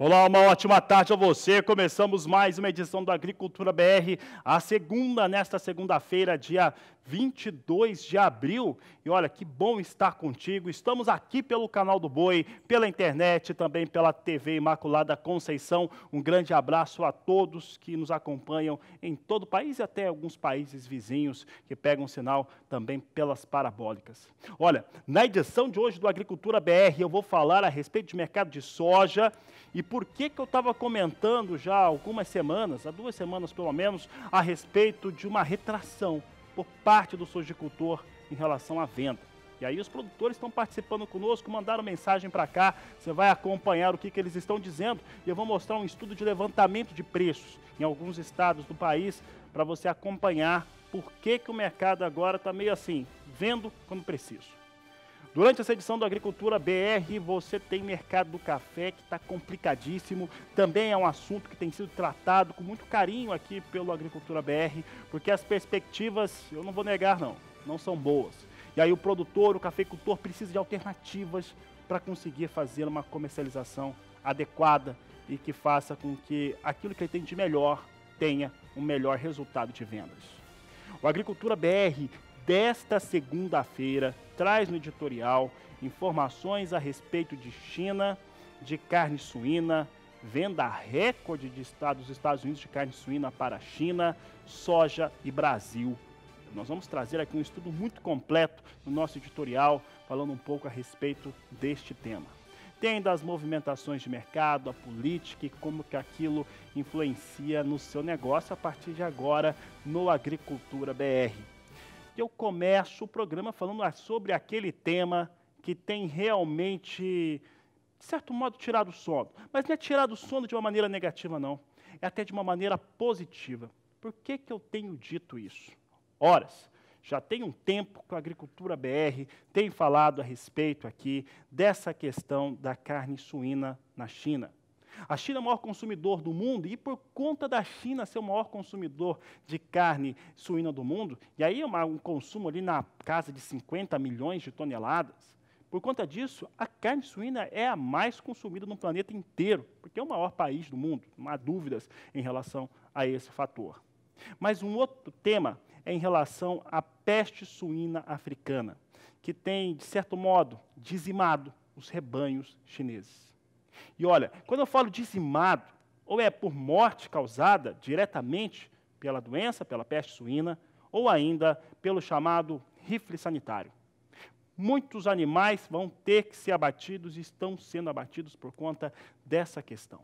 Olá, uma ótima tarde a você. Começamos mais uma edição do Agricultura BR, a segunda, nesta segunda-feira, dia 22 de abril. E olha, que bom estar contigo. Estamos aqui pelo canal do Boi, pela internet, também pela TV Imaculada Conceição. Um grande abraço a todos que nos acompanham em todo o país e até alguns países vizinhos que pegam sinal também pelas parabólicas. Olha, na edição de hoje do Agricultura BR, eu vou falar a respeito de mercado de soja e por que, que eu estava comentando já há algumas semanas, há duas semanas pelo menos, a respeito de uma retração por parte do sojicultor em relação à venda. E aí os produtores estão participando conosco, mandaram mensagem para cá, você vai acompanhar o que, que eles estão dizendo e eu vou mostrar um estudo de levantamento de preços em alguns estados do país para você acompanhar por que, que o mercado agora está meio assim, vendo quando preciso. Durante essa edição do Agricultura BR, você tem mercado do café que está complicadíssimo. Também é um assunto que tem sido tratado com muito carinho aqui pelo Agricultura BR, porque as perspectivas, eu não vou negar não, não são boas. E aí o produtor, o cafeicultor precisa de alternativas para conseguir fazer uma comercialização adequada e que faça com que aquilo que ele tem de melhor tenha um melhor resultado de vendas. O Agricultura BR desta segunda-feira traz no editorial informações a respeito de China, de carne suína, venda recorde de Estados, dos Estados Unidos de carne suína para a China, soja e Brasil. Nós vamos trazer aqui um estudo muito completo no nosso editorial, falando um pouco a respeito deste tema. Tem das movimentações de mercado, a política e como que aquilo influencia no seu negócio a partir de agora no Agricultura BR eu começo o programa falando sobre aquele tema que tem realmente, de certo modo, tirado o sono. Mas não é tirado o sono de uma maneira negativa, não. É até de uma maneira positiva. Por que, que eu tenho dito isso? Horas. Já tem um tempo que a Agricultura BR tem falado a respeito aqui dessa questão da carne suína na China. A China é o maior consumidor do mundo, e por conta da China ser o maior consumidor de carne suína do mundo, e aí é uma, um consumo ali na casa de 50 milhões de toneladas, por conta disso, a carne suína é a mais consumida no planeta inteiro, porque é o maior país do mundo, não há dúvidas em relação a esse fator. Mas um outro tema é em relação à peste suína africana, que tem, de certo modo, dizimado os rebanhos chineses. E olha, quando eu falo dizimado, ou é por morte causada diretamente pela doença, pela peste suína, ou ainda pelo chamado rifle sanitário. Muitos animais vão ter que ser abatidos e estão sendo abatidos por conta dessa questão.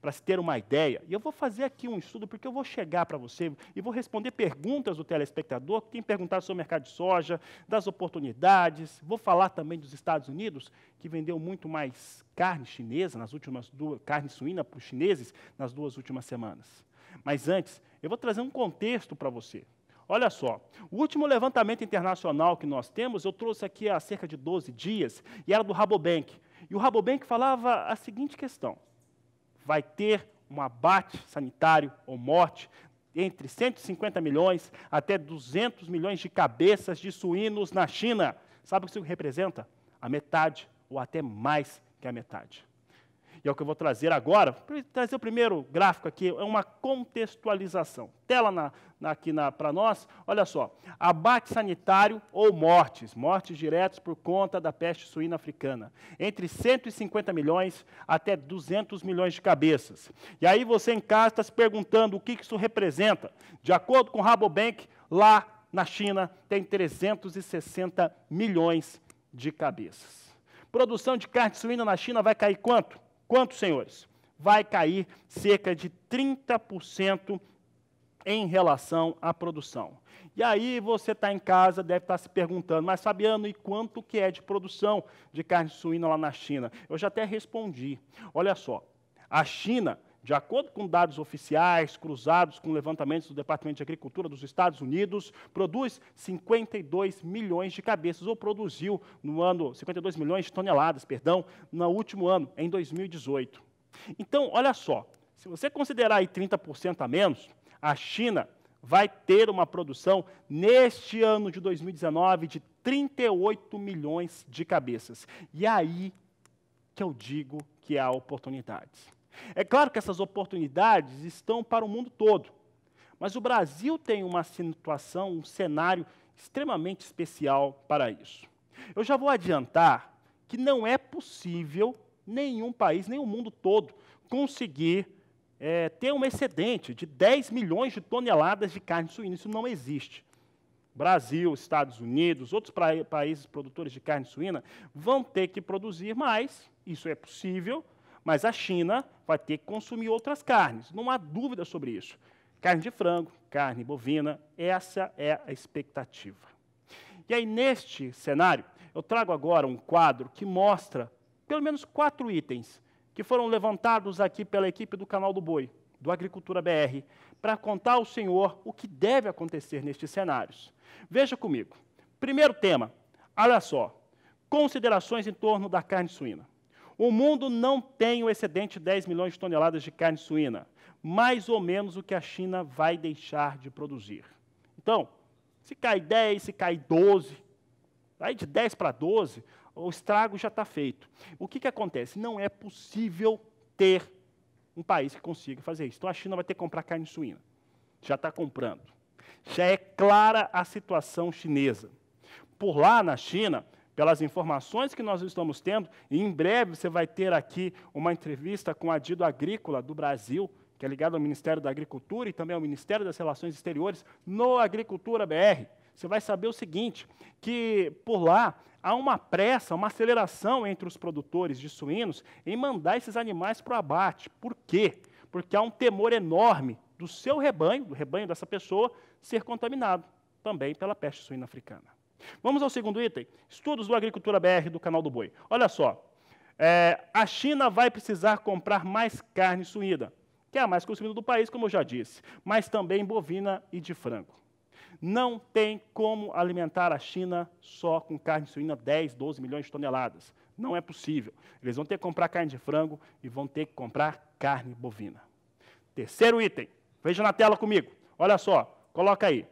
Para se ter uma ideia, e eu vou fazer aqui um estudo, porque eu vou chegar para você e vou responder perguntas do telespectador que tem perguntado sobre o mercado de soja, das oportunidades. Vou falar também dos Estados Unidos, que vendeu muito mais carne chinesa nas últimas duas, carne suína para os chineses nas duas últimas semanas. Mas antes, eu vou trazer um contexto para você. Olha só, o último levantamento internacional que nós temos, eu trouxe aqui há cerca de 12 dias, e era do Rabobank. E o Rabobank falava a seguinte questão: vai ter um abate sanitário ou morte entre 150 milhões até 200 milhões de cabeças de suínos na China. Sabe o que isso representa? A metade ou até mais que a metade é o que eu vou trazer agora. Trazer o primeiro gráfico aqui, é uma contextualização. Tela na, na, aqui para nós, olha só. Abate sanitário ou mortes, mortes diretas por conta da peste suína africana. Entre 150 milhões até 200 milhões de cabeças. E aí você em casa está se perguntando o que, isso representa. De acordo com o Rabobank, lá na China tem 360 milhões de cabeças. Produção de carne suína na China vai cair quanto? quanto, senhores? Vai cair cerca de 30% em relação à produção. E aí você está em casa, deve estar tá se perguntando, mas Fabiano, e quanto que é de produção de carne suína lá na China? Eu já até respondi. Olha só, a China de acordo com dados oficiais cruzados com levantamentos do Departamento de Agricultura dos Estados Unidos, produz 52 milhões de cabeças, ou produziu no ano 52 milhões de toneladas, perdão, no último ano, em 2018. Então, olha só, se você considerar aí 30% a menos, a China vai ter uma produção neste ano de 2019 de 38 milhões de cabeças. E é aí que eu digo que há oportunidades. É claro que essas oportunidades estão para o mundo todo, mas o Brasil tem uma situação, um cenário extremamente especial para isso. Eu já vou adiantar que não é possível nenhum país, nem o mundo todo, conseguir é, ter um excedente de 10 milhões de toneladas de carne suína. Isso não existe. Brasil, Estados Unidos, outros países produtores de carne suína vão ter que produzir mais, isso é possível, mas a China vai ter que consumir outras carnes, não há dúvida sobre isso. Carne de frango, carne bovina, essa é a expectativa. E aí, neste cenário, eu trago agora um quadro que mostra pelo menos quatro itens que foram levantados aqui pela equipe do Canal do Boi, do Agricultura BR, para contar ao senhor o que deve acontecer nestes cenários. Veja comigo. Primeiro tema, olha só, considerações em torno da carne suína. O mundo não tem o excedente de 10 milhões de toneladas de carne suína, mais ou menos o que a China vai deixar de produzir. Então, se cai 10, se cai 12, aí de 10 para 12, o estrago já está feito. O que, que acontece? Não é possível ter um país que consiga fazer isso. Então a China vai ter que comprar carne suína. Já está comprando. Já é clara a situação chinesa. Por lá na China, pelas informações que nós estamos tendo, e em breve você vai ter aqui uma entrevista com a Dido Agrícola do Brasil, que é ligado ao Ministério da Agricultura e também ao Ministério das Relações Exteriores, no Agricultura BR. Você vai saber o seguinte, que por lá há uma pressa, uma aceleração entre os produtores de suínos em mandar esses animais para o abate. Por quê? Porque há um temor enorme do seu rebanho, do rebanho dessa pessoa, ser contaminado também pela peste suína africana. Vamos ao segundo item: estudos do Agricultura BR do canal do Boi. Olha só. É, a China vai precisar comprar mais carne suína, que é a mais consumida do país, como eu já disse, mas também bovina e de frango. Não tem como alimentar a China só com carne suína 10, 12 milhões de toneladas. Não é possível. Eles vão ter que comprar carne de frango e vão ter que comprar carne bovina. Terceiro item. Veja na tela comigo. Olha só, coloca aí.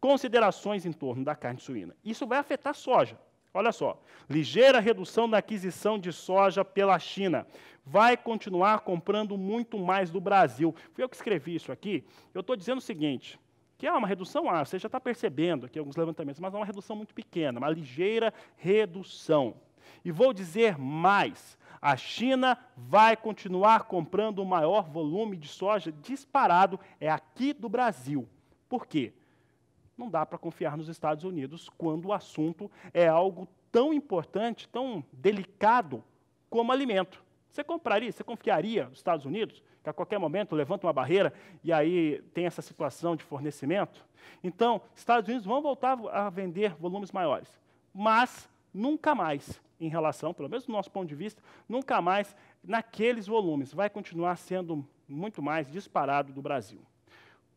Considerações em torno da carne suína. Isso vai afetar a soja. Olha só, ligeira redução na aquisição de soja pela China. Vai continuar comprando muito mais do Brasil. Fui eu que escrevi isso aqui. Eu estou dizendo o seguinte: que é uma redução, ah, você já está percebendo aqui alguns levantamentos, mas é uma redução muito pequena, uma ligeira redução. E vou dizer mais: a China vai continuar comprando o maior volume de soja disparado, é aqui do Brasil. Por quê? Não dá para confiar nos Estados Unidos quando o assunto é algo tão importante, tão delicado como alimento. Você compraria, você confiaria nos Estados Unidos, que a qualquer momento levanta uma barreira e aí tem essa situação de fornecimento? Então, Estados Unidos vão voltar a vender volumes maiores, mas nunca mais em relação, pelo menos do nosso ponto de vista, nunca mais naqueles volumes. Vai continuar sendo muito mais disparado do Brasil.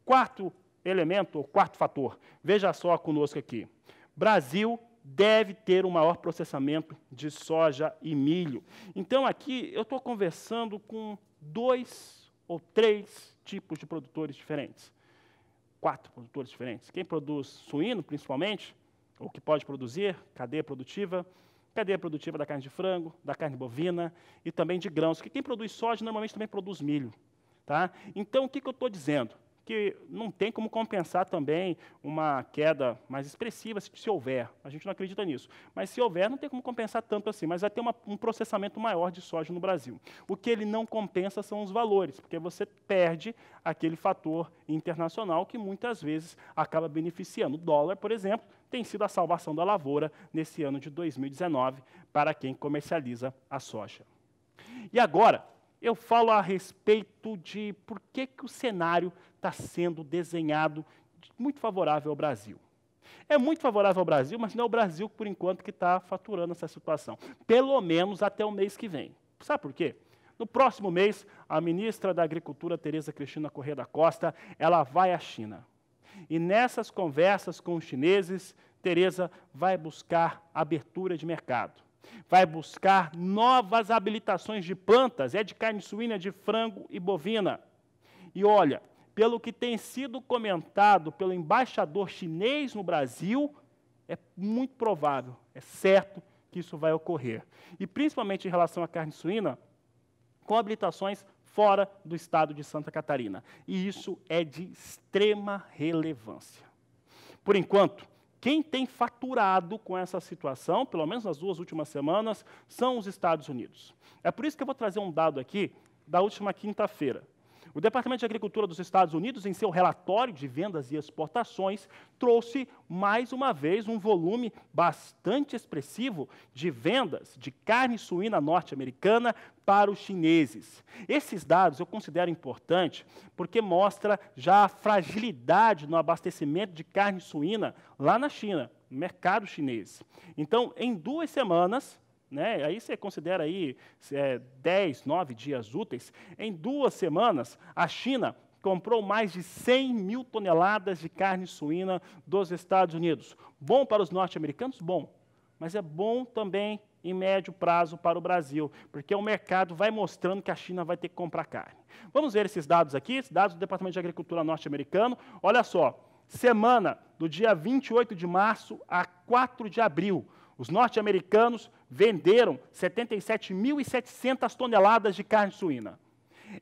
Quarto elemento, o quarto fator. Veja só conosco aqui. Brasil deve ter um maior processamento de soja e milho. Então, aqui eu estou conversando com dois ou três tipos de produtores diferentes. Quatro produtores diferentes. Quem produz suíno, principalmente, ou que pode produzir, cadeia produtiva, cadeia produtiva da carne de frango, da carne bovina e também de grãos. Porque quem produz soja normalmente também produz milho. Tá? Então, o que, que eu estou dizendo? que não tem como compensar também uma queda mais expressiva, se, se houver. A gente não acredita nisso. Mas se houver, não tem como compensar tanto assim. Mas vai ter uma, um processamento maior de soja no Brasil. O que ele não compensa são os valores, porque você perde aquele fator internacional que muitas vezes acaba beneficiando. O dólar, por exemplo, tem sido a salvação da lavoura nesse ano de 2019 para quem comercializa a soja. E agora, eu falo a respeito de por que, que o cenário está sendo desenhado muito favorável ao Brasil. É muito favorável ao Brasil, mas não é o Brasil, por enquanto, que está faturando essa situação. Pelo menos até o mês que vem. Sabe por quê? No próximo mês, a ministra da Agricultura, Tereza Cristina Corrêa da Costa, ela vai à China. E nessas conversas com os chineses, Tereza vai buscar abertura de mercado. Vai buscar novas habilitações de plantas, é de carne suína, de frango e bovina. E olha, pelo que tem sido comentado pelo embaixador chinês no Brasil, é muito provável, é certo que isso vai ocorrer. E principalmente em relação à carne suína, com habilitações fora do estado de Santa Catarina. E isso é de extrema relevância. Por enquanto, quem tem faturado com essa situação, pelo menos nas duas últimas semanas, são os Estados Unidos. É por isso que eu vou trazer um dado aqui da última quinta-feira. O Departamento de Agricultura dos Estados Unidos, em seu relatório de vendas e exportações, trouxe mais uma vez um volume bastante expressivo de vendas de carne suína norte-americana para os chineses. Esses dados eu considero importante porque mostra já a fragilidade no abastecimento de carne suína lá na China, no mercado chinês. Então, em duas semanas, né? Aí você considera aí é, 10, 9 dias úteis. Em duas semanas, a China comprou mais de 100 mil toneladas de carne suína dos Estados Unidos. Bom para os norte-americanos? Bom. Mas é bom também em médio prazo para o Brasil, porque o mercado vai mostrando que a China vai ter que comprar carne. Vamos ver esses dados aqui, esses dados do Departamento de Agricultura norte-americano. Olha só, semana do dia 28 de março a 4 de abril, os norte-americanos venderam 77.700 toneladas de carne suína.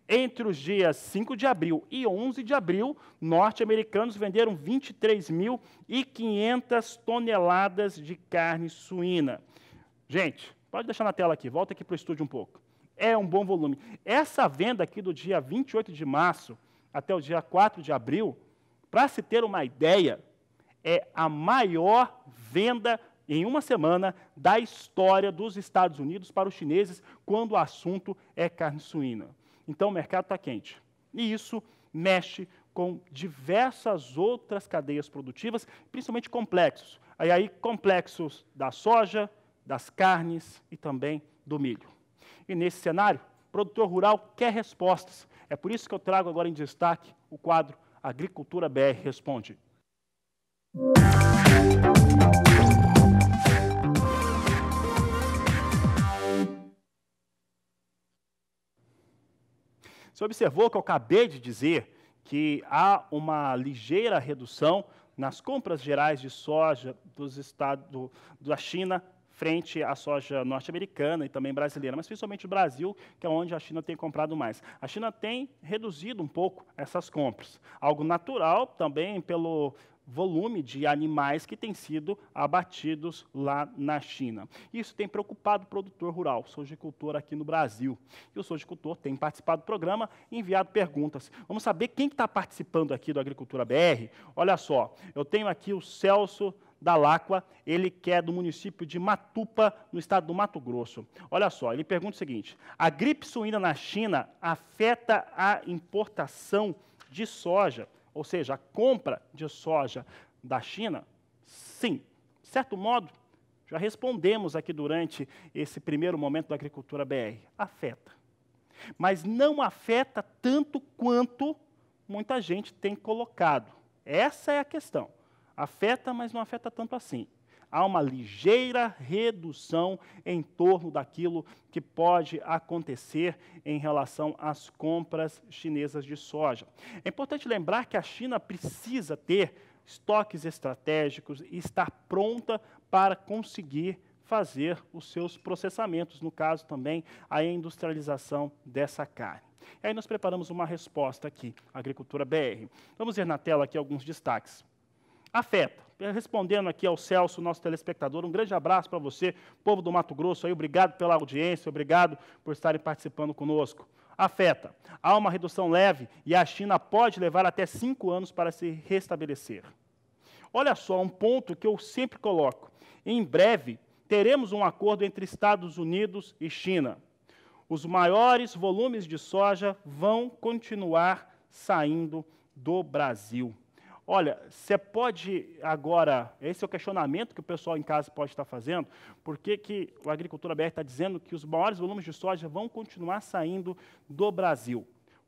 Entre os dias 5 de abril e 11 de abril, norte-americanos venderam 23.500 toneladas de carne suína. Gente, pode deixar na tela aqui, volta aqui para o estúdio um pouco. É um bom volume. Essa venda aqui do dia 28 de março até o dia 4 de abril, para se ter uma ideia, é a maior venda em uma semana da história dos Estados Unidos para os chineses quando o assunto é carne suína. Então o mercado está quente. E isso mexe com diversas outras cadeias produtivas, principalmente complexos. Aí, aí complexos da soja, das carnes e também do milho. E nesse cenário, o produtor rural quer respostas. É por isso que eu trago agora em destaque o quadro Agricultura BR Responde. Música Você observou que eu acabei de dizer que há uma ligeira redução nas compras gerais de soja dos estados da China frente à soja norte-americana e também brasileira, mas principalmente o Brasil, que é onde a China tem comprado mais. A China tem reduzido um pouco essas compras, algo natural também pelo volume de animais que têm sido abatidos lá na China. Isso tem preocupado o produtor rural, sojicultor aqui no Brasil. E o sojicultor tem participado do programa e enviado perguntas. Vamos saber quem está participando aqui do Agricultura BR? Olha só, eu tenho aqui o Celso da ele quer é do município de Matupa, no estado do Mato Grosso. Olha só, ele pergunta o seguinte: a gripe suína na China afeta a importação de soja? ou seja, a compra de soja da China? Sim. De certo modo, já respondemos aqui durante esse primeiro momento da agricultura BR. Afeta. Mas não afeta tanto quanto muita gente tem colocado. Essa é a questão. Afeta, mas não afeta tanto assim há uma ligeira redução em torno daquilo que pode acontecer em relação às compras chinesas de soja. É importante lembrar que a China precisa ter estoques estratégicos e estar pronta para conseguir fazer os seus processamentos, no caso também a industrialização dessa carne. E aí nós preparamos uma resposta aqui, Agricultura BR. Vamos ver na tela aqui alguns destaques. Afeta eh, respondendo aqui ao Celso, nosso telespectador, um grande abraço para você, povo do Mato Grosso, aí, obrigado pela audiência, obrigado por estarem participando conosco. Afeta. Há uma redução leve e a China pode levar até cinco anos para se restabelecer. Olha só, um ponto que eu sempre coloco. Em breve, teremos um acordo entre Estados Unidos e China. Os maiores volumes de soja vão continuar saindo do Brasil. Olha, você pode agora, esse é o questionamento que o pessoal em casa pode estar fazendo, por que, que o Agricultura BR está dizendo que os maiores volumes de soja vão continuar saindo do Brasil?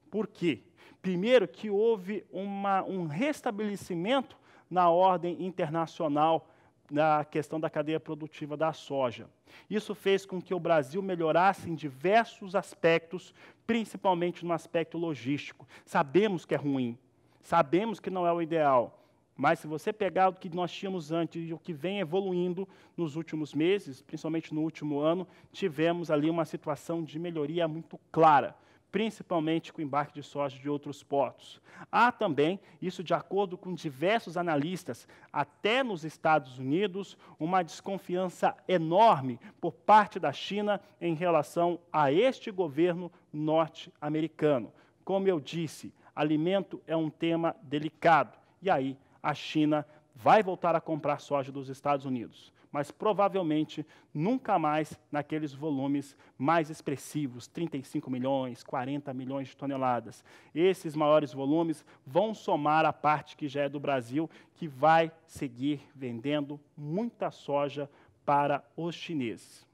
Por quê? Primeiro, que houve uma, um restabelecimento na ordem internacional na questão da cadeia produtiva da soja. Isso fez com que o Brasil melhorasse em diversos aspectos, principalmente no aspecto logístico. Sabemos que é ruim, Sabemos que não é o ideal, mas se você pegar o que nós tínhamos antes e o que vem evoluindo nos últimos meses, principalmente no último ano, tivemos ali uma situação de melhoria muito clara principalmente com o embarque de soja de outros portos. Há também, isso de acordo com diversos analistas, até nos Estados Unidos, uma desconfiança enorme por parte da China em relação a este governo norte-americano. Como eu disse, Alimento é um tema delicado. E aí, a China vai voltar a comprar soja dos Estados Unidos, mas provavelmente nunca mais naqueles volumes mais expressivos 35 milhões, 40 milhões de toneladas. Esses maiores volumes vão somar a parte que já é do Brasil, que vai seguir vendendo muita soja para os chineses.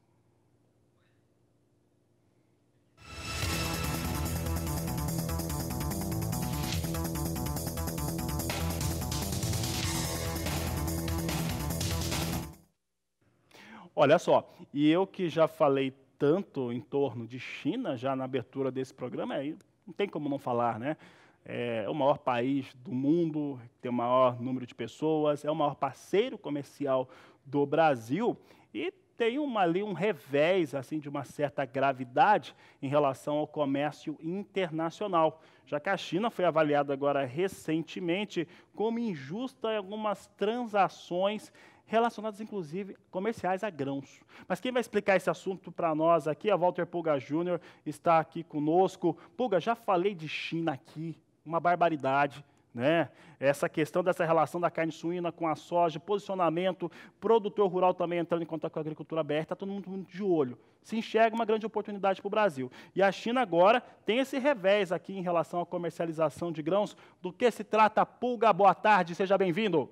Olha só, e eu que já falei tanto em torno de China, já na abertura desse programa, aí não tem como não falar, né? É o maior país do mundo, tem o maior número de pessoas, é o maior parceiro comercial do Brasil e tem uma, ali um revés assim de uma certa gravidade em relação ao comércio internacional, já que a China foi avaliada agora recentemente como injusta em algumas transações relacionados inclusive comerciais a grãos. Mas quem vai explicar esse assunto para nós aqui é Walter Pulga Júnior, está aqui conosco. Pulga, já falei de China aqui, uma barbaridade. Né? Essa questão dessa relação da carne suína com a soja, posicionamento, produtor rural também entrando em contato com a agricultura aberta, está todo mundo de olho. Se enxerga uma grande oportunidade para o Brasil. E a China agora tem esse revés aqui em relação à comercialização de grãos. Do que se trata, Pulga? Boa tarde, seja bem-vindo.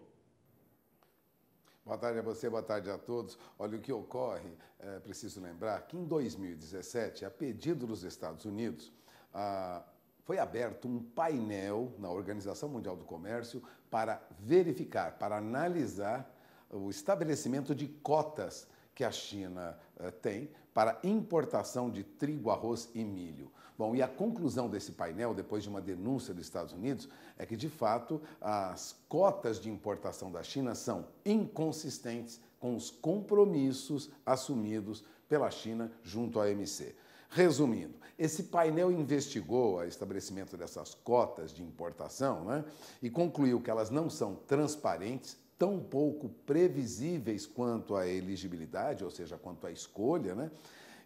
Boa tarde a você, boa tarde a todos. Olha, o que ocorre, é, preciso lembrar que em 2017, a pedido dos Estados Unidos, a, foi aberto um painel na Organização Mundial do Comércio para verificar, para analisar o estabelecimento de cotas que a China é, tem para importação de trigo, arroz e milho. Bom, e a conclusão desse painel, depois de uma denúncia dos Estados Unidos, é que de fato as cotas de importação da China são inconsistentes com os compromissos assumidos pela China junto à OMC. Resumindo, esse painel investigou o estabelecimento dessas cotas de importação né, e concluiu que elas não são transparentes, tão pouco previsíveis quanto à elegibilidade, ou seja, quanto à escolha, né?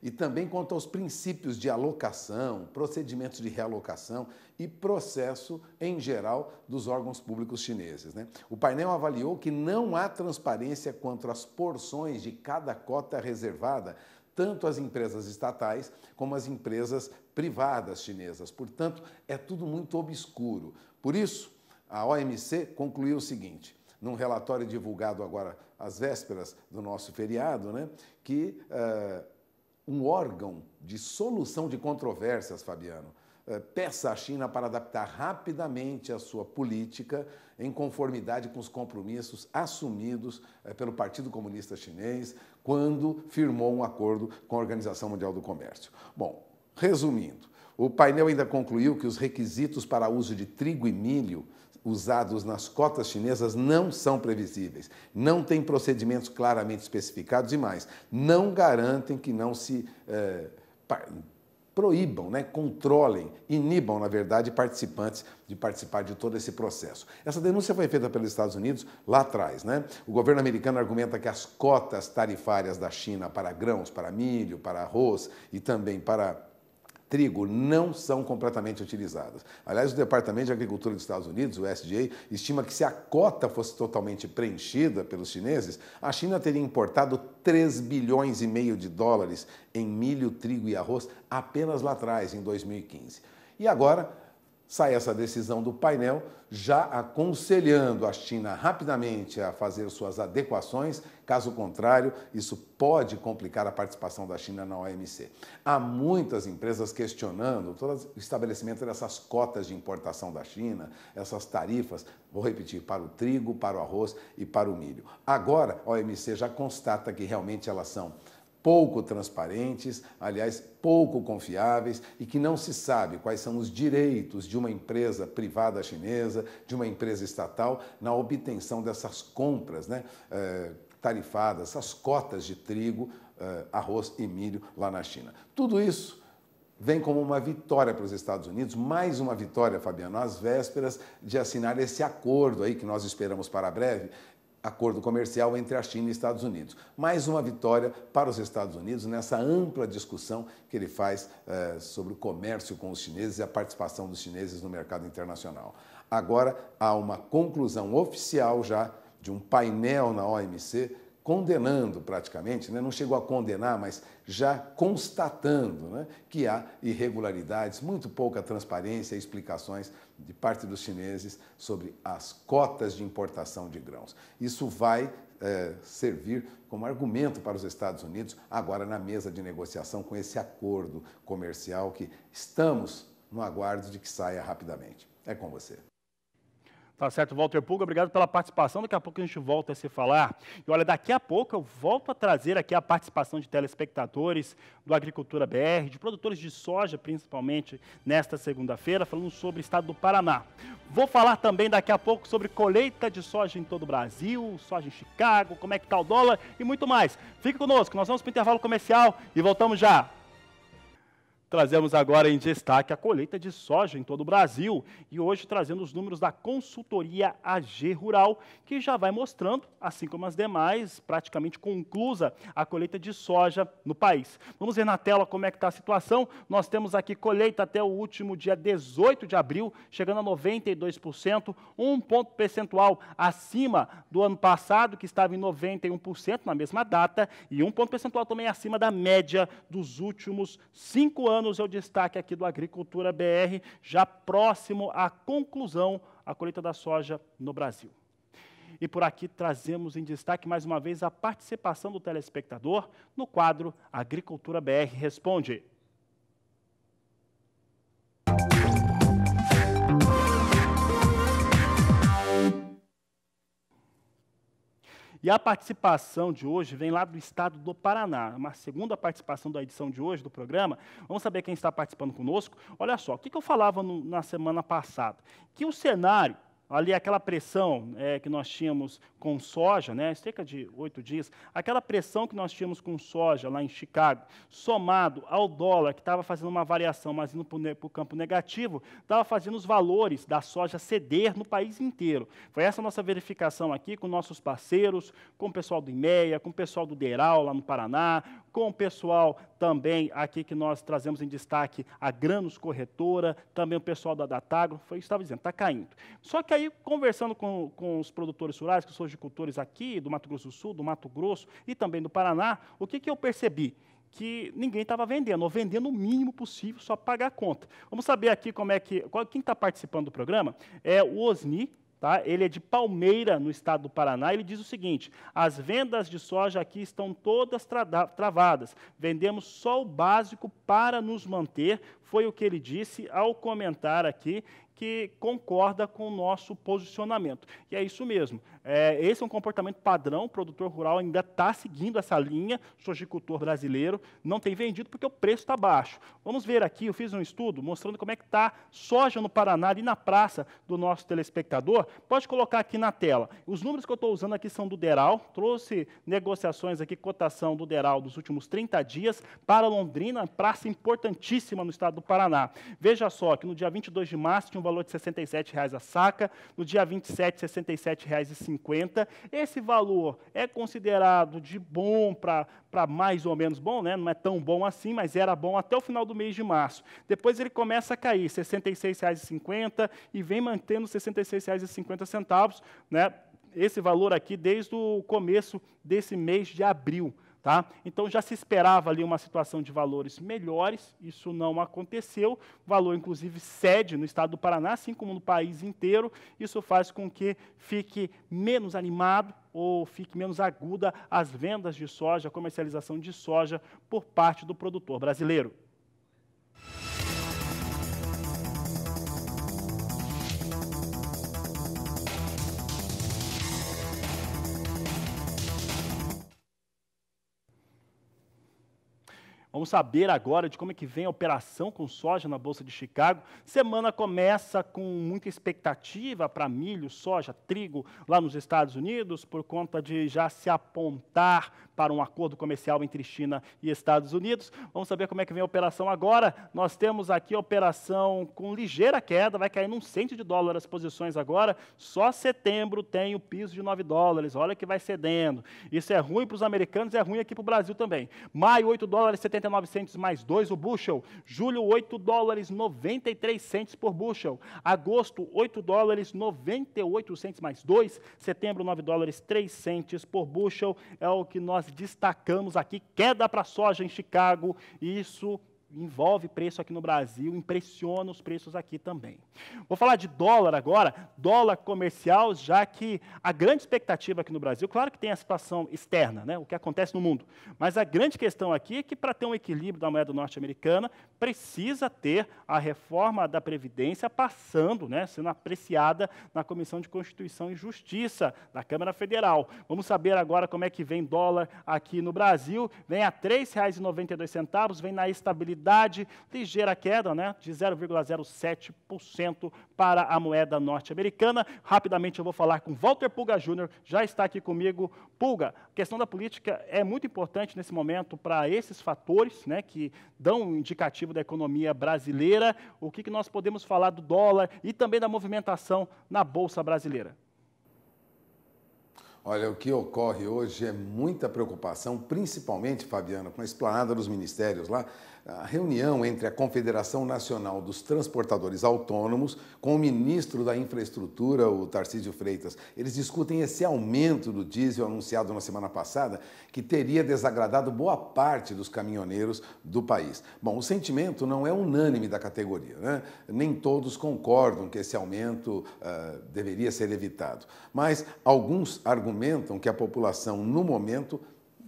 e também quanto aos princípios de alocação, procedimentos de realocação e processo em geral dos órgãos públicos chineses. Né? O painel avaliou que não há transparência quanto às porções de cada cota reservada, tanto às empresas estatais como às empresas privadas chinesas. Portanto, é tudo muito obscuro. Por isso, a OMC concluiu o seguinte num relatório divulgado agora às vésperas do nosso feriado, né, que uh, um órgão de solução de controvérsias, Fabiano, uh, peça à China para adaptar rapidamente a sua política em conformidade com os compromissos assumidos uh, pelo Partido Comunista Chinês quando firmou um acordo com a Organização Mundial do Comércio. Bom, resumindo, o painel ainda concluiu que os requisitos para uso de trigo e milho usados nas cotas chinesas não são previsíveis, não têm procedimentos claramente especificados e mais, não garantem que não se eh, proíbam, né, controlem, inibam, na verdade, participantes de participar de todo esse processo. Essa denúncia foi feita pelos Estados Unidos lá atrás. Né? O governo americano argumenta que as cotas tarifárias da China para grãos, para milho, para arroz e também para trigo não são completamente utilizadas. Aliás, o Departamento de Agricultura dos Estados Unidos, o USDA, estima que se a cota fosse totalmente preenchida pelos chineses, a China teria importado 3 bilhões e meio de dólares em milho, trigo e arroz apenas lá atrás, em 2015. E agora sai essa decisão do painel já aconselhando a China rapidamente a fazer suas adequações, caso contrário, isso pode complicar a participação da China na OMC. Há muitas empresas questionando todo o estabelecimento dessas cotas de importação da China, essas tarifas, vou repetir, para o trigo, para o arroz e para o milho. Agora, a OMC já constata que realmente elas são pouco transparentes, aliás, pouco confiáveis e que não se sabe quais são os direitos de uma empresa privada chinesa, de uma empresa estatal, na obtenção dessas compras né, eh, tarifadas, essas cotas de trigo, eh, arroz e milho lá na China. Tudo isso vem como uma vitória para os Estados Unidos, mais uma vitória, Fabiano, às vésperas de assinar esse acordo aí que nós esperamos para breve acordo comercial entre a China e Estados Unidos. Mais uma vitória para os Estados Unidos nessa ampla discussão que ele faz eh, sobre o comércio com os chineses e a participação dos chineses no mercado internacional. Agora há uma conclusão oficial já de um painel na OMC condenando praticamente, né? não chegou a condenar, mas já constatando né? que há irregularidades, muito pouca transparência e explicações de parte dos chineses sobre as cotas de importação de grãos. Isso vai é, servir como argumento para os Estados Unidos agora na mesa de negociação com esse acordo comercial que estamos no aguardo de que saia rapidamente. É com você. Tá certo, Walter Puga, obrigado pela participação. Daqui a pouco a gente volta a se falar. E olha, daqui a pouco eu volto a trazer aqui a participação de telespectadores do Agricultura BR, de produtores de soja, principalmente, nesta segunda-feira, falando sobre o estado do Paraná. Vou falar também daqui a pouco sobre colheita de soja em todo o Brasil, soja em Chicago, como é que está o dólar e muito mais. Fique conosco, nós vamos para o intervalo comercial e voltamos já. Trazemos agora em destaque a colheita de soja em todo o Brasil e hoje trazendo os números da consultoria AG Rural, que já vai mostrando, assim como as demais, praticamente conclusa a colheita de soja no país. Vamos ver na tela como é que está a situação. Nós temos aqui colheita até o último dia 18 de abril, chegando a 92%, um ponto percentual acima do ano passado, que estava em 91% na mesma data, e um ponto percentual também acima da média dos últimos cinco anos anos é o destaque aqui do Agricultura BR, já próximo à conclusão a colheita da soja no Brasil. E por aqui trazemos em destaque mais uma vez a participação do telespectador no quadro Agricultura BR Responde. E a participação de hoje vem lá do estado do Paraná. É uma segunda participação da edição de hoje do programa. Vamos saber quem está participando conosco. Olha só, o que eu falava no, na semana passada? Que o cenário ali aquela pressão é, que nós tínhamos com soja, né, cerca de oito dias, aquela pressão que nós tínhamos com soja lá em Chicago, somado ao dólar, que estava fazendo uma variação, mas indo para o campo negativo, estava fazendo os valores da soja ceder no país inteiro. Foi essa nossa verificação aqui com nossos parceiros, com o pessoal do IMEA, com o pessoal do DERAL lá no Paraná, com o pessoal também aqui que nós trazemos em destaque a Granos Corretora, também o pessoal da Datagro, foi isso que estava dizendo, está caindo. Só que aí, conversando com, com os produtores rurais, que os sojicultores aqui, do Mato Grosso do Sul, do Mato Grosso e também do Paraná, o que, que eu percebi? que ninguém estava vendendo, ou vendendo o mínimo possível, só para pagar a conta. Vamos saber aqui como é que. Qual, quem está participando do programa é o Osni. Tá? Ele é de Palmeira, no estado do Paraná. Ele diz o seguinte: as vendas de soja aqui estão todas tra travadas. Vendemos só o básico para nos manter. Foi o que ele disse ao comentar aqui que concorda com o nosso posicionamento. E é isso mesmo. É, esse é um comportamento padrão, o produtor rural ainda está seguindo essa linha, o sojicultor brasileiro não tem vendido porque o preço está baixo. Vamos ver aqui, eu fiz um estudo mostrando como é que está soja no Paraná e na praça do nosso telespectador. Pode colocar aqui na tela. Os números que eu estou usando aqui são do Deral, trouxe negociações aqui, cotação do Deral dos últimos 30 dias para Londrina, praça importantíssima no estado do Paraná. Veja só que no dia 22 de março tinha um valor de R$ 67,00 a saca, no dia 27, R$ 67,50. Esse valor é considerado de bom para mais ou menos bom, né? não é tão bom assim, mas era bom até o final do mês de março. Depois ele começa a cair, R$ 66,50 e vem mantendo R$ 66,50, né? esse valor aqui desde o começo desse mês de abril. Tá? Então já se esperava ali uma situação de valores melhores, isso não aconteceu. O valor, inclusive, cede no estado do Paraná, assim como no país inteiro. Isso faz com que fique menos animado ou fique menos aguda as vendas de soja, a comercialização de soja por parte do produtor brasileiro. Vamos saber agora de como é que vem a operação com soja na Bolsa de Chicago. Semana começa com muita expectativa para milho, soja, trigo lá nos Estados Unidos, por conta de já se apontar para um acordo comercial entre China e Estados Unidos. Vamos saber como é que vem a operação agora. Nós temos aqui a operação com ligeira queda, vai cair num cento de dólar as posições agora. Só setembro tem o piso de 9 dólares. Olha que vai cedendo. Isso é ruim para os americanos, e é ruim aqui para o Brasil também. Maio, 8 dólares 79 centos mais 2 o bushel. Julho, 8 dólares 93 centos por bushel. Agosto, 8 dólares 98 centos mais 2. Setembro, 9 dólares 3 centos por bushel. É o que nós destacamos aqui queda para a soja em Chicago, e isso envolve preço aqui no Brasil, impressiona os preços aqui também. Vou falar de dólar agora, dólar comercial, já que a grande expectativa aqui no Brasil, claro que tem a situação externa, né, o que acontece no mundo, mas a grande questão aqui é que para ter um equilíbrio da moeda norte-americana, precisa ter a reforma da Previdência passando, né, sendo apreciada na Comissão de Constituição e Justiça da Câmara Federal. Vamos saber agora como é que vem dólar aqui no Brasil, vem a R$ 3,92, vem na estabilidade ligeira queda né, de 0,07% para a moeda norte-americana. Rapidamente eu vou falar com Walter Pulga Júnior, já está aqui comigo. Pulga, a questão da política é muito importante nesse momento para esses fatores né, que dão um indicativo da economia brasileira. O que, que nós podemos falar do dólar e também da movimentação na Bolsa Brasileira? Olha, o que ocorre hoje é muita preocupação, principalmente, Fabiano, com a esplanada dos ministérios lá, a reunião entre a Confederação Nacional dos Transportadores Autônomos com o ministro da Infraestrutura, o Tarcísio Freitas. Eles discutem esse aumento do diesel anunciado na semana passada, que teria desagradado boa parte dos caminhoneiros do país. Bom, o sentimento não é unânime da categoria, né? Nem todos concordam que esse aumento uh, deveria ser evitado, mas alguns argumentos argumentam que a população, no momento,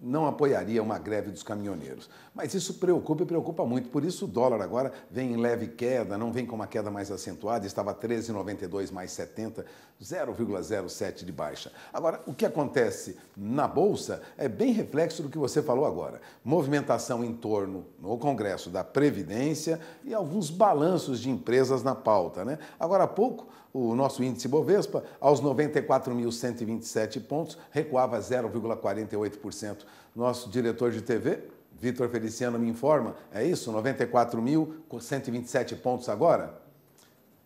não apoiaria uma greve dos caminhoneiros. Mas isso preocupa e preocupa muito. Por isso o dólar agora vem em leve queda, não vem com uma queda mais acentuada, estava 13,92 mais 70, 0,07 de baixa. Agora, o que acontece na bolsa é bem reflexo do que você falou agora. Movimentação em torno no Congresso da Previdência e alguns balanços de empresas na pauta, né? Agora há pouco o nosso índice Bovespa, aos 94.127 pontos, recuava 0,48%. Nosso diretor de TV, Vitor Feliciano, me informa, é isso? 94.127 pontos agora?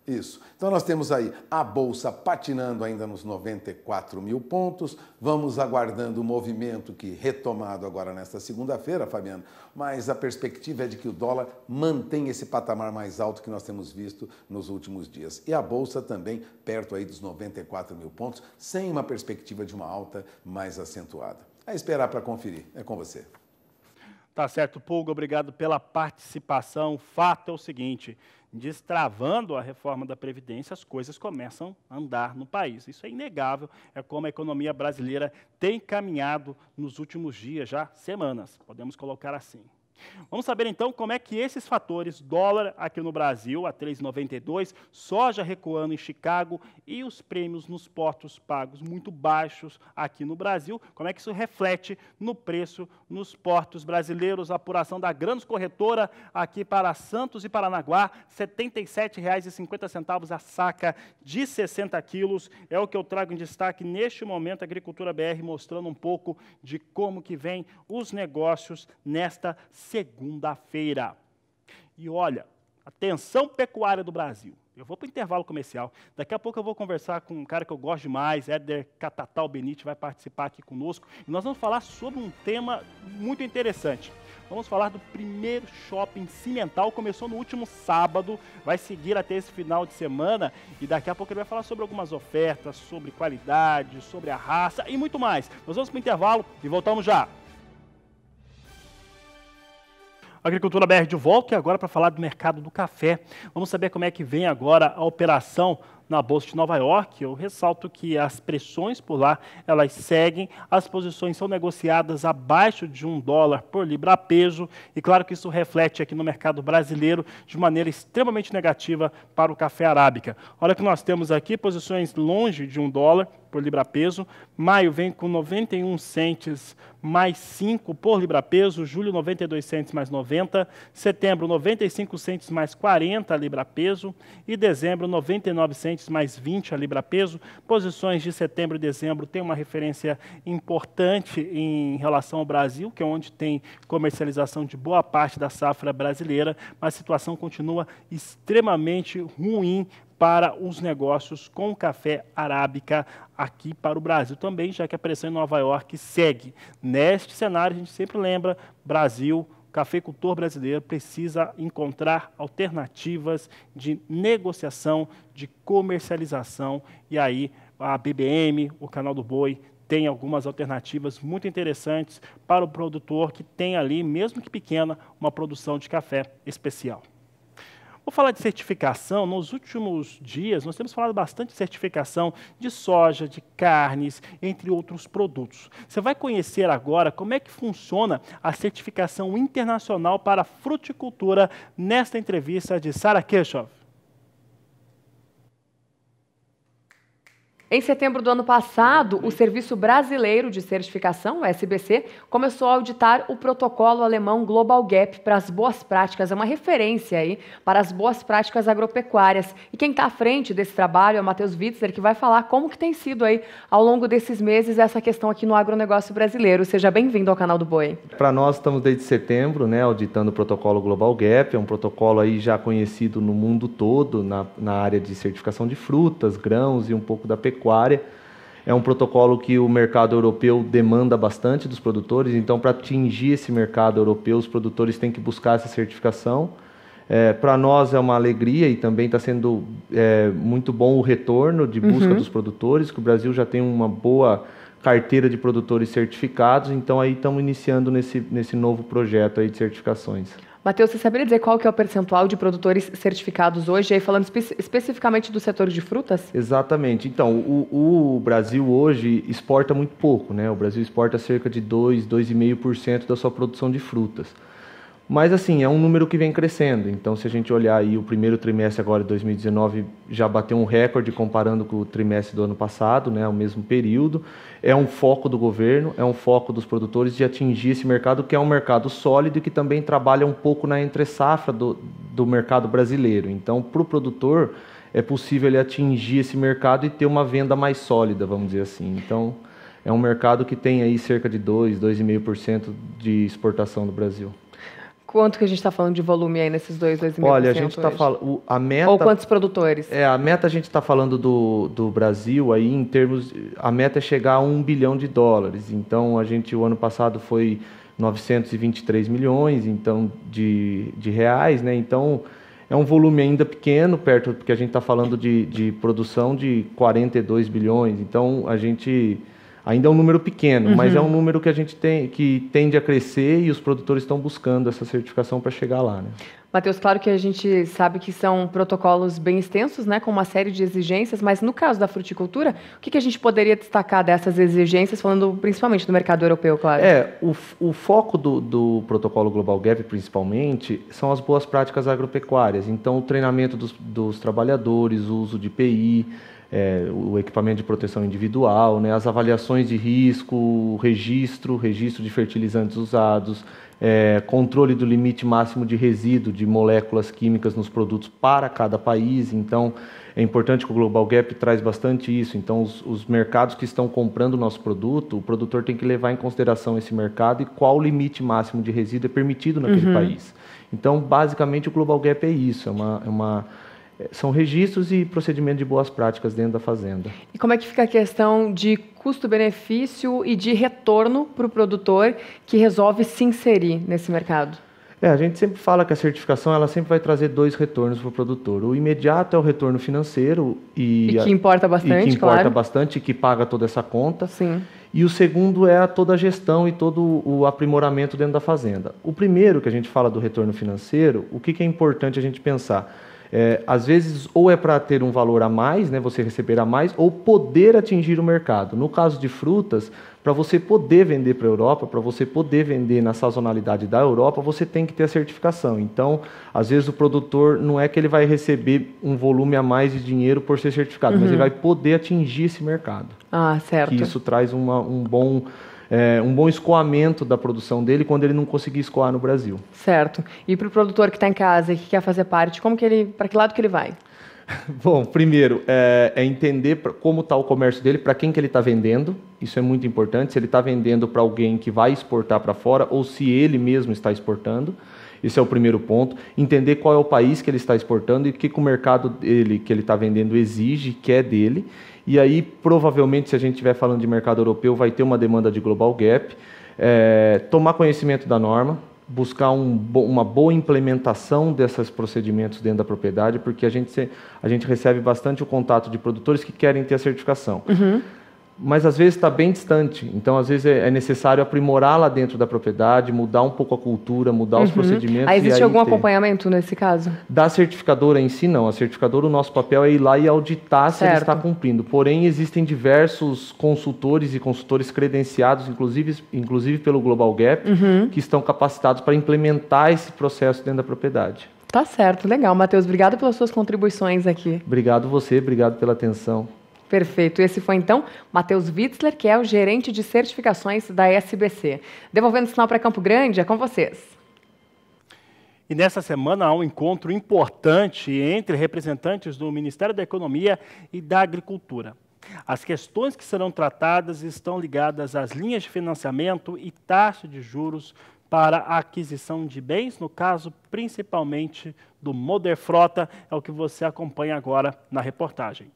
Isso. Então nós temos aí a bolsa patinando ainda nos 94 mil pontos. Vamos aguardando o movimento que retomado agora nesta segunda-feira, Fabiano. Mas a perspectiva é de que o dólar mantém esse patamar mais alto que nós temos visto nos últimos dias. E a bolsa também perto aí dos 94 mil pontos, sem uma perspectiva de uma alta mais acentuada. A esperar para conferir. É com você. Tá certo, Pulga. Obrigado pela participação. O fato é o seguinte destravando a reforma da Previdência, as coisas começam a andar no país. Isso é inegável, é como a economia brasileira tem caminhado nos últimos dias, já semanas, podemos colocar assim. Vamos saber então como é que esses fatores, dólar aqui no Brasil a 3,92, soja recuando em Chicago e os prêmios nos portos pagos muito baixos aqui no Brasil, como é que isso reflete no preço nos portos brasileiros? A apuração da grandes Corretora aqui para Santos e Paranaguá, R$ 77,50 a saca de 60 quilos. É o que eu trago em destaque neste momento, a Agricultura BR mostrando um pouco de como que vem os negócios nesta semana segunda-feira. E olha, atenção pecuária do Brasil. Eu vou para o intervalo comercial. Daqui a pouco eu vou conversar com um cara que eu gosto demais, Éder Catatal Benite, vai participar aqui conosco. E nós vamos falar sobre um tema muito interessante. Vamos falar do primeiro shopping cimental. Começou no último sábado, vai seguir até esse final de semana. E daqui a pouco ele vai falar sobre algumas ofertas, sobre qualidade, sobre a raça e muito mais. Nós vamos para o intervalo e voltamos já. Agricultura BR de volta e agora para falar do mercado do café. Vamos saber como é que vem agora a operação na Bolsa de Nova York. Eu ressalto que as pressões por lá, elas seguem, as posições são negociadas abaixo de um dólar por libra peso e claro que isso reflete aqui no mercado brasileiro de maneira extremamente negativa para o café arábica. Olha que nós temos aqui posições longe de um dólar, por libra-peso. Maio vem com 91 centes mais 5 por libra-peso. Julho, 92 centes mais 90. Setembro, 95 centes mais 40 libra-peso. E dezembro, 99 centes mais 20 a libra-peso. Posições de setembro e dezembro têm uma referência importante em relação ao Brasil, que é onde tem comercialização de boa parte da safra brasileira, mas a situação continua extremamente ruim para os negócios com café arábica aqui para o Brasil também, já que a pressão em Nova York segue. Neste cenário, a gente sempre lembra, Brasil, cafeicultor brasileiro precisa encontrar alternativas de negociação, de comercialização, e aí a BBM, o Canal do Boi, tem algumas alternativas muito interessantes para o produtor que tem ali, mesmo que pequena, uma produção de café especial. Vou falar de certificação. Nos últimos dias, nós temos falado bastante de certificação de soja, de carnes, entre outros produtos. Você vai conhecer agora como é que funciona a certificação internacional para fruticultura nesta entrevista de Sara Kirchhoff. Em setembro do ano passado, o hum. Serviço Brasileiro de Certificação, o SBC, começou a auditar o protocolo alemão Global Gap para as boas práticas. É uma referência aí para as boas práticas agropecuárias. E quem está à frente desse trabalho é o Matheus Witzer, que vai falar como que tem sido aí ao longo desses meses essa questão aqui no agronegócio brasileiro. Seja bem-vindo ao canal do Boi. Para nós, estamos desde setembro, né, auditando o protocolo Global Gap. É um protocolo aí já conhecido no mundo todo, na, na área de certificação de frutas, grãos e um pouco da pecuária pecuária. É um protocolo que o mercado europeu demanda bastante dos produtores, então, para atingir esse mercado europeu, os produtores têm que buscar essa certificação. É, para nós é uma alegria e também está sendo é, muito bom o retorno de busca uhum. dos produtores, que o Brasil já tem uma boa carteira de produtores certificados, então aí estamos iniciando nesse, nesse novo projeto aí de certificações. Matheus, você saberia dizer qual que é o percentual de produtores certificados hoje, aí falando espe especificamente do setor de frutas? Exatamente. Então, o, o, Brasil hoje exporta muito pouco, né? O Brasil exporta cerca de 2, 2,5% da sua produção de frutas. Mas assim, é um número que vem crescendo. Então, se a gente olhar aí o primeiro trimestre agora de 2019 já bateu um recorde comparando com o trimestre do ano passado, né, o mesmo período. É um foco do governo, é um foco dos produtores de atingir esse mercado que é um mercado sólido e que também trabalha um pouco na entre safra do, do mercado brasileiro. Então, para o produtor é possível ele atingir esse mercado e ter uma venda mais sólida, vamos dizer assim. Então, é um mercado que tem aí cerca de 2, 2,5% de exportação do Brasil. Quanto que a gente está falando de volume aí nesses dois, dois Olha, a gente está falando. A meta. Ou quantos produtores? É, a meta a gente está falando do, do Brasil aí em termos. A meta é chegar a um bilhão de dólares. Então a gente, o ano passado foi 923 milhões então, de, de reais, né? Então é um volume ainda pequeno, perto, porque a gente está falando de, de produção de 42 bilhões. Então a gente Ainda é um número pequeno, uhum. mas é um uhum. número que a gente tem que tende a crescer e os produtores estão buscando essa certificação para chegar lá. Né? Matheus, claro que a gente sabe que são protocolos bem extensos, né, com uma série de exigências, mas no caso da fruticultura, o que, que a gente poderia destacar dessas exigências, falando principalmente do mercado europeu, claro? É, o, o foco do, do, protocolo Global Gap, principalmente, são as boas práticas agropecuárias. Então, o treinamento dos, dos trabalhadores, o uso de PI, é, o equipamento de proteção individual, né, as avaliações de risco, o registro, registro de fertilizantes usados, é, controle do limite máximo de resíduo de moléculas químicas nos produtos para cada país. Então, é importante que o Global Gap traz bastante isso. Então, os, os mercados que estão comprando o nosso produto, o produtor tem que levar em consideração esse mercado e qual o limite máximo de resíduo é permitido naquele uhum. país. Então, basicamente, o Global Gap é isso, é uma, é uma são registros e procedimento de boas práticas dentro da fazenda. E como é que fica a questão de custo-benefício e de retorno para o produtor que resolve se inserir nesse mercado? É, a gente sempre fala que a certificação ela sempre vai trazer dois retornos para o produtor. O imediato é o retorno financeiro e, e que importa bastante, e que importa claro. bastante, que paga toda essa conta. Sim. E o segundo é a toda a gestão e todo o aprimoramento dentro da fazenda. O primeiro que a gente fala do retorno financeiro, o que, que é importante a gente pensar? É, às vezes, ou é para ter um valor a mais, né, você receberá mais, ou poder atingir o mercado. No caso de frutas, para você poder vender para a Europa, para você poder vender na sazonalidade da Europa, você tem que ter a certificação. Então, às vezes o produtor não é que ele vai receber um volume a mais de dinheiro por ser certificado, uhum. mas ele uhum. vai poder atingir esse mercado. Ah, certo. Que isso traz uma, um bom é, um bom escoamento da produção dele quando ele não conseguir escoar no Brasil. Certo. E para o produtor que está em casa e que quer fazer parte, como que ele, para que lado que ele vai? Bom, primeiro é, é entender pra, como está o comércio dele, para quem que ele está vendendo. Isso é muito importante. Se ele está vendendo para alguém que vai exportar para fora ou se ele mesmo está exportando. Esse é o primeiro ponto. Entender qual é o país que ele está exportando e o que, que o mercado dele que ele está vendendo exige, quer é dele. E aí, provavelmente, se a gente estiver falando de mercado europeu, vai ter uma demanda de global gap. É, tomar conhecimento da norma, buscar um, uma boa implementação desses procedimentos dentro da propriedade, porque a gente, a gente recebe bastante o contato de produtores que querem ter a certificação. Uhum mas às vezes está bem distante. Então, às vezes é, é necessário aprimorar lá dentro da propriedade, mudar um pouco a cultura, mudar uhum. os procedimentos. Aí existe aí algum ter... acompanhamento nesse caso? Da certificadora em si, não. A certificadora, o nosso papel é ir lá e auditar certo. se ela está cumprindo. Porém, existem diversos consultores e consultores credenciados, inclusive, inclusive pelo Global Gap, uhum. que estão capacitados para implementar esse processo dentro da propriedade. Tá certo, legal. Matheus, obrigado pelas suas contribuições aqui. Obrigado você, obrigado pela atenção. Perfeito. Esse foi então Matheus Witzler, que é o gerente de certificações da SBC. Devolvendo o sinal para Campo Grande, é com vocês. E nessa semana há um encontro importante entre representantes do Ministério da Economia e da Agricultura. As questões que serão tratadas estão ligadas às linhas de financiamento e taxa de juros para a aquisição de bens, no caso principalmente do Moder Frota, é o que você acompanha agora na reportagem.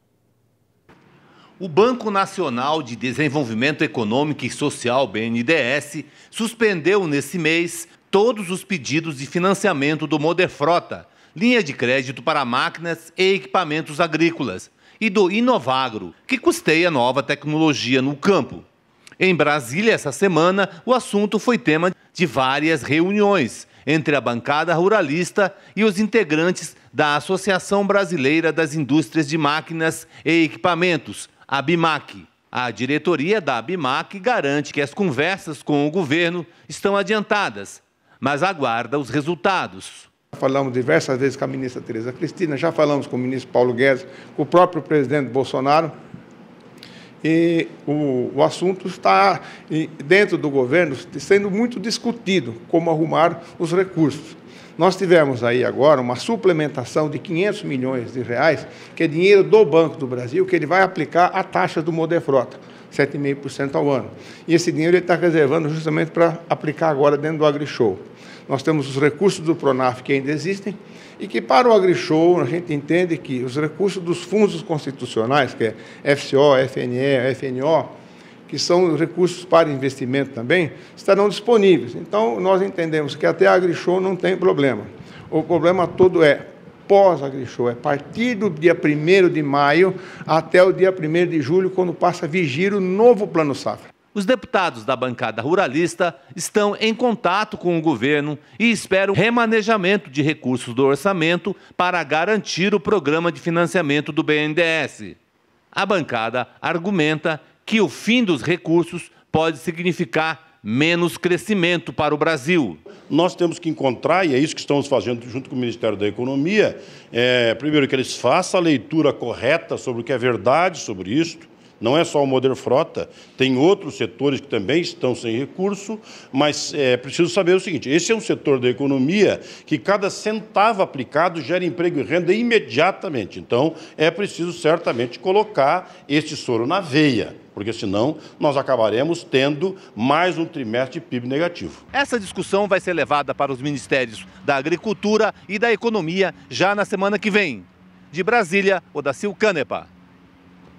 O Banco Nacional de Desenvolvimento Econômico e Social, BNDES, suspendeu nesse mês todos os pedidos de financiamento do Moderfrota, linha de crédito para máquinas e equipamentos agrícolas, e do Inovagro, que custeia nova tecnologia no campo. Em Brasília, essa semana, o assunto foi tema de várias reuniões entre a bancada ruralista e os integrantes da Associação Brasileira das Indústrias de Máquinas e Equipamentos, a BIMAC, a diretoria da BIMAC garante que as conversas com o governo estão adiantadas, mas aguarda os resultados. Falamos diversas vezes com a ministra Tereza Cristina, já falamos com o ministro Paulo Guedes, com o próprio presidente Bolsonaro. E o, o assunto está dentro do governo sendo muito discutido, como arrumar os recursos. Nós tivemos aí agora uma suplementação de 500 milhões de reais, que é dinheiro do Banco do Brasil, que ele vai aplicar à taxa do Modefrota, 7,5% ao ano. E esse dinheiro ele está reservando justamente para aplicar agora dentro do AgriShow. Nós temos os recursos do Pronaf que ainda existem e que para o AgriShow a gente entende que os recursos dos fundos constitucionais, que é FCO, FNE, FNO, que são recursos para investimento também, estarão disponíveis. Então, nós entendemos que até a AgriShow não tem problema. O problema todo é pós-AgriShow, é a partir do dia 1 de maio até o dia 1 de julho, quando passa a vigir o novo Plano Safra. Os deputados da bancada ruralista estão em contato com o governo e esperam remanejamento de recursos do orçamento para garantir o programa de financiamento do BNDES. A bancada argumenta que o fim dos recursos pode significar menos crescimento para o Brasil. Nós temos que encontrar, e é isso que estamos fazendo junto com o Ministério da Economia, é, primeiro que eles façam a leitura correta sobre o que é verdade sobre isto. não é só o Moder Frota, tem outros setores que também estão sem recurso, mas é preciso saber o seguinte: esse é um setor da economia que cada centavo aplicado gera emprego e renda imediatamente. Então, é preciso certamente colocar este soro na veia porque senão nós acabaremos tendo mais um trimestre PIB negativo. Essa discussão vai ser levada para os ministérios da Agricultura e da Economia já na semana que vem. De Brasília, Odacil Canepa.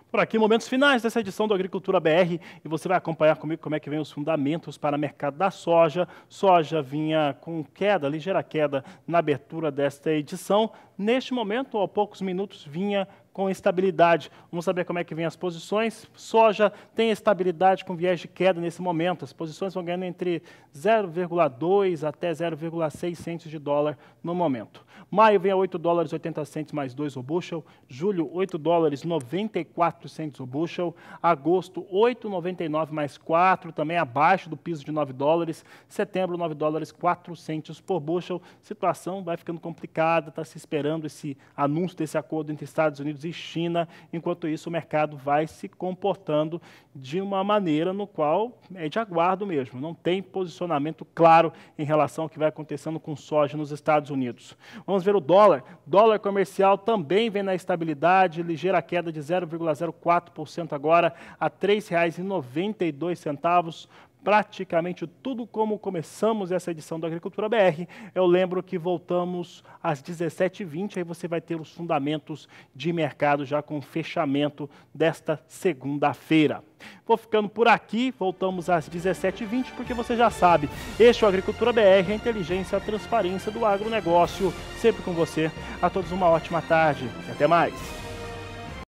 Por aqui, momentos finais dessa edição do Agricultura BR e você vai acompanhar comigo como é que vem os fundamentos para o mercado da soja. Soja vinha com queda, ligeira queda na abertura desta edição. Neste momento, há poucos minutos, vinha com estabilidade. Vamos saber como é que vem as posições. Soja tem estabilidade com viés de queda nesse momento. As posições vão ganhando entre 0,2 até 0,6 centos de dólar no momento. Maio vem a 8 dólares 80 centos mais 2 o bushel. Julho, 8 dólares 94 centos o bushel. Agosto, 8,99 mais 4, também abaixo do piso de 9 dólares. Setembro, 9 dólares 4 centos por bushel. Situação vai ficando complicada, está se esperando esse anúncio desse acordo entre Estados Unidos e e China. Enquanto isso, o mercado vai se comportando de uma maneira no qual é de aguardo mesmo. Não tem posicionamento claro em relação ao que vai acontecendo com soja nos Estados Unidos. Vamos ver o dólar. Dólar comercial também vem na estabilidade, ligeira queda de 0,04% agora a R$ 3,92 praticamente tudo como começamos essa edição do Agricultura BR. Eu lembro que voltamos às 17h20, aí você vai ter os fundamentos de mercado já com o fechamento desta segunda-feira. Vou ficando por aqui, voltamos às 17h20, porque você já sabe, este é o Agricultura BR, a inteligência, a transparência do agronegócio. Sempre com você. A todos uma ótima tarde e até mais.